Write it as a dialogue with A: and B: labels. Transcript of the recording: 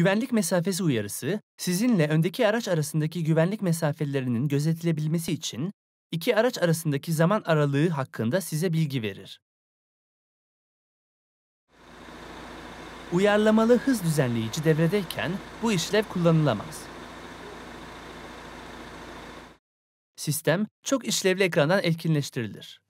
A: Güvenlik mesafesi uyarısı, sizinle öndeki araç arasındaki güvenlik mesafelerinin gözetilebilmesi için iki araç arasındaki zaman aralığı hakkında size bilgi verir. Uyarlamalı hız düzenleyici devredeyken bu işlev kullanılamaz. Sistem çok işlevli ekrandan etkinleştirilir.